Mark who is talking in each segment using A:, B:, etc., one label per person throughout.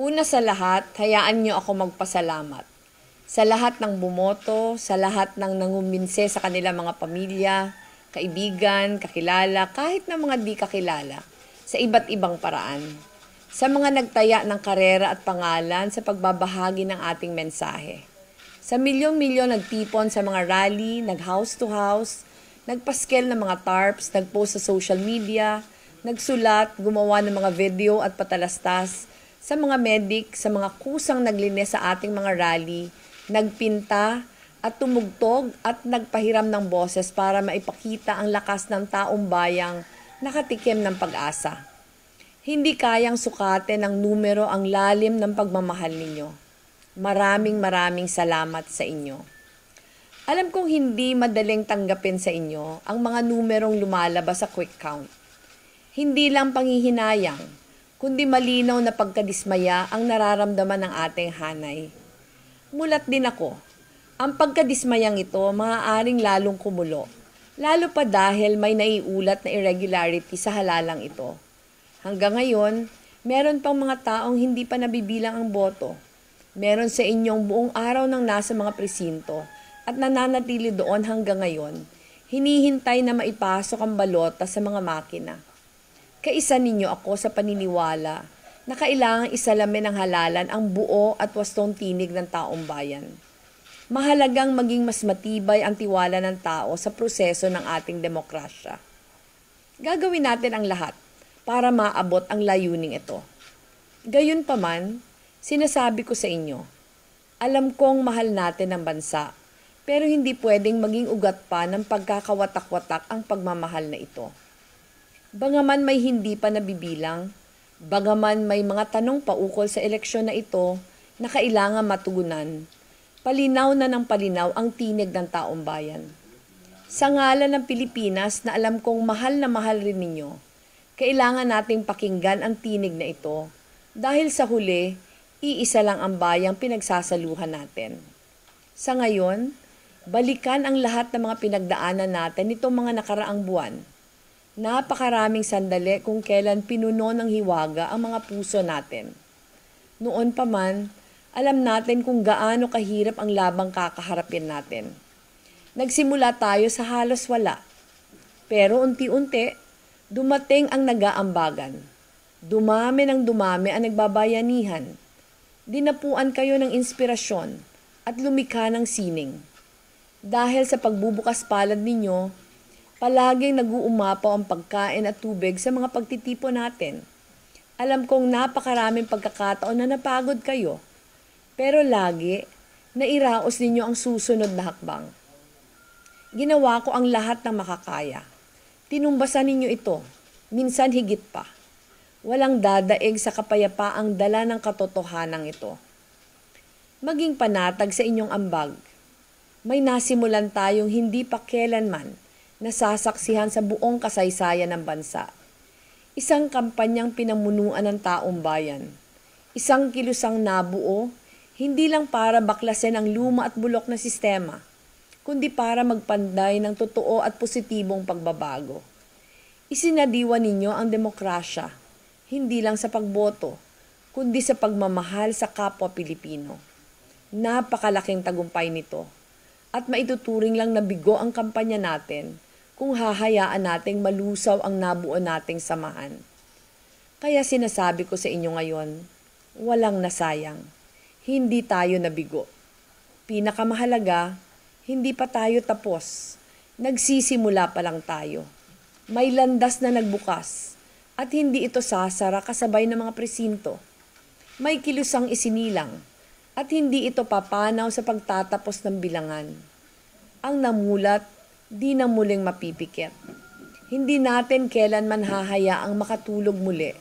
A: Una sa lahat, hayaan niyo ako magpasalamat. Sa lahat ng bumoto, sa lahat ng nangumbinse sa kanila mga pamilya, kaibigan, kakilala, kahit na mga di kakilala, sa iba't ibang paraan. Sa mga nagtaya ng karera at pangalan sa pagbabahagi ng ating mensahe. Sa milyon-milyon nagtipon sa mga rally, nag-house to house, nagpaskel ng mga tarps, nagpost sa social media, nagsulat, gumawa ng mga video at patalastas, sa mga medic, sa mga kusang naglinis sa ating mga rally, nagpinta at tumugtog at nagpahiram ng boses para maipakita ang lakas ng taong bayang nakatikim ng pag-asa. Hindi kayang sukate ng numero ang lalim ng pagmamahal ninyo. Maraming maraming salamat sa inyo. Alam kong hindi madaling tanggapin sa inyo ang mga numerong lumalabas sa quick count. Hindi lang panghihinayang, kundi malinaw na pagkadismaya ang nararamdaman ng ating hanay. Mulat din ako. Ang pagkadismayang ito maaaring lalong kumulo, lalo pa dahil may naiulat na irregularity sa halalang ito. Hanggang ngayon, meron pang mga taong hindi pa nabibilang ang boto. Meron sa inyong buong araw nang nasa mga presinto at nananatili doon hanggang ngayon hinihintay na maipasok ang balota sa mga makina. Kaisa ninyo ako sa paniniwala na kailangang isalamin ng halalan ang buo at wastong tinig ng taong bayan. Mahalagang maging mas matibay ang tiwala ng tao sa proseso ng ating demokrasya. Gagawin natin ang lahat para maabot ang layuning ito. Gayun Gayunpaman, sinasabi ko sa inyo, alam kong mahal natin ang bansa, pero hindi pwedeng maging ugat pa ng pagkakawatak-watak ang pagmamahal na ito. Bagaman may hindi pa nabibilang, bagaman may mga tanong paukol sa eleksyon na ito na kailangan matugunan, palinaw na ng palinaw ang tinig ng taong bayan. Sa ngalan ng Pilipinas na alam kong mahal na mahal rin ninyo, kailangan nating pakinggan ang tinig na ito dahil sa huli, iisa lang ang bayang pinagsasaluhan natin. Sa ngayon, balikan ang lahat ng mga pinagdaanan natin nitong mga nakaraang buwan – Napakaraming sandali kung kailan pinuno ng hiwaga ang mga puso natin. Noon pa man, alam natin kung gaano kahirap ang labang kakaharapin natin. Nagsimula tayo sa halos wala. Pero unti-unti, dumating ang nagaambagan. Dumami ng dumami ang nagbabayanihan. Dinapuan kayo ng inspirasyon at lumikha ng sining. Dahil sa pagbubukas palad ninyo, Palaging nag-uumapaw ang pagkain at tubig sa mga pagtitipo natin. Alam kong napakaraming pagkakataon na napagod kayo. Pero lagi, nairaos ninyo ang susunod na hakbang. Ginawa ko ang lahat ng makakaya. Tinumbasan ninyo ito, minsan higit pa. Walang dadaig sa kapayapaang dala ng katotohanan ito. Maging panatag sa inyong ambag. May nasimulan tayong hindi pa kailanman nasasaksihan sa buong kasaysayan ng bansa. Isang kampanyang pinamunuan ng taong bayan. Isang kilusang nabuo, hindi lang para baklasin ang luma at bulok na sistema, kundi para magpanday ng totoo at positibong pagbabago. Isinadiwa ninyo ang demokrasya, hindi lang sa pagboto, kundi sa pagmamahal sa kapwa Pilipino. Napakalaking tagumpay nito at maituturing lang na bigo ang kampanya natin kung hahayaan nating malusaw ang nabuo nating samahan. Kaya sinasabi ko sa inyo ngayon, walang nasayang. Hindi tayo nabigo. Pinakamahalaga, hindi pa tayo tapos. Nagsisimula pa lang tayo. May landas na nagbukas at hindi ito sasara kasabay ng mga presinto. May kilusang isinilang at hindi ito papanaw sa pagtatapos ng bilangan. Ang namulat di na muling mapipikit. Hindi natin kailanman hahayaang makatulog muli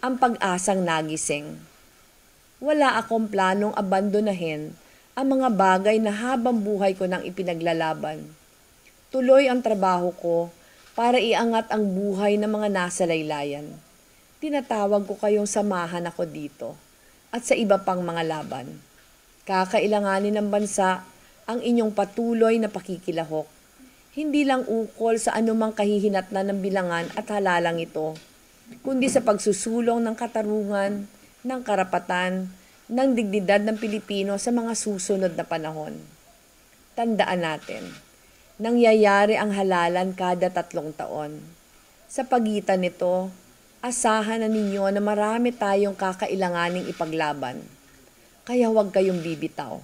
A: ang pag-asang nagising. Wala akong planong abandonahin ang mga bagay na habang buhay ko nang ipinaglalaban. Tuloy ang trabaho ko para iangat ang buhay ng mga nasa laylayan. Tinatawag ko kayong samahan ako dito at sa iba pang mga laban. Kakailanganin ng bansa ang inyong patuloy na pakikilahok hindi lang ukol sa anumang kahihinatnan ng bilangan at halalang ito, kundi sa pagsusulong ng katarungan, ng karapatan, ng dignidad ng Pilipino sa mga susunod na panahon. Tandaan natin, nangyayari ang halalan kada tatlong taon. Sa pagitan nito, asahan na ninyo na marami tayong kakailanganing ipaglaban. Kaya huwag kayong bibitaw.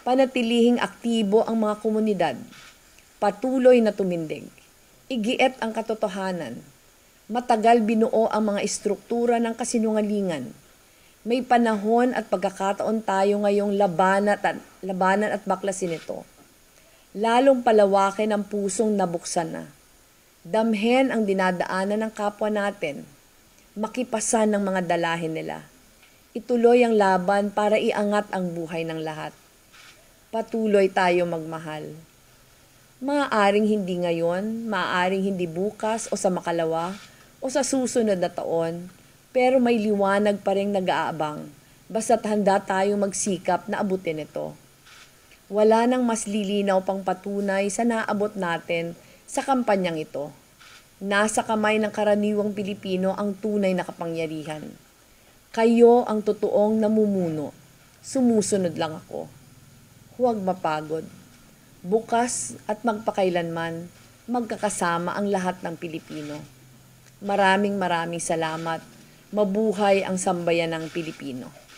A: Panatilihing aktibo ang mga komunidad patuloy na tumindig. Igiet ang katotohanan. Matagal binuo ang mga istruktura ng kasinungalingan. May panahon at pagkakataon tayo ngayong labanan at, labanan at baklasin ito. Lalong palawakin ang pusong nabuksan na. Damhen ang dinadaanan ng kapwa natin. Makipasan ng mga dalahin nila. Ituloy ang laban para iangat ang buhay ng lahat. Patuloy tayo magmahal Maaring hindi ngayon, maaring hindi bukas o sa makalawa o sa susunod na taon, pero may liwanag pa rin nag-aabang basta't handa tayong magsikap na abutin ito. Wala nang mas lilinaw pang patunay sa naabot natin sa kampanyang ito. Nasa kamay ng karaniwang Pilipino ang tunay na kapangyarihan. Kayo ang totoong namumuno. Sumusunod lang ako. Huwag mapagod bukas at magpakailanman magkakasama ang lahat ng Pilipino. Maraming maraming salamat. Mabuhay ang sambayan ng Pilipino.